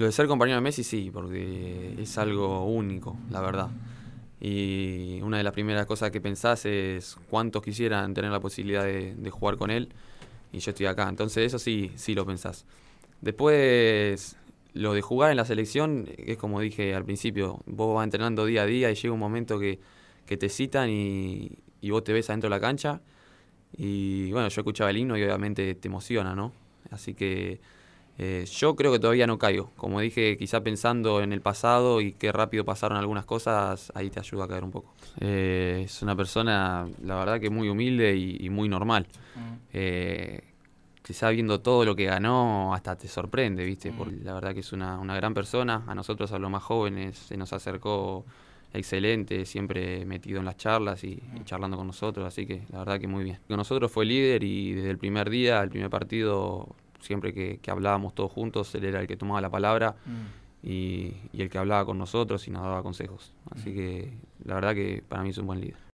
Lo de ser compañero de Messi sí, porque es algo único, la verdad. Y una de las primeras cosas que pensás es cuántos quisieran tener la posibilidad de, jugar con él y yo estoy acá. Entonces eso sí, sí lo pensás. Después, lo de jugar en la selección es como dije al principio, vos vas entrenando día a día y llega un momento que, te citan y, y, vos te ves adentro de la cancha. Y bueno, yo escuchaba el himno y obviamente te emociona, ¿no? Así que eh, yo creo que todavía no caigo. Como dije, quizá pensando en el pasado y qué rápido pasaron algunas cosas, ahí te ayuda a caer un poco. Eh, es una persona, la verdad, que muy humilde y, muy normal. Mm. Eh, quizá viendo todo lo que ganó, hasta te sorprende, ¿viste? Mm. Porque la verdad que es una, gran persona. A nosotros, a los más jóvenes, se nos acercó excelente, siempre metido en las charlas y, y mm. charlando con nosotros. Así que la verdad que muy bien. Con nosotros fue líder y desde el primer día, el primer partido siempre que, hablábamos todos juntos, él era el que tomaba la palabra mm. y, el que hablaba con nosotros y nos daba consejos. Así mm. que la verdad que para mí es un buen líder.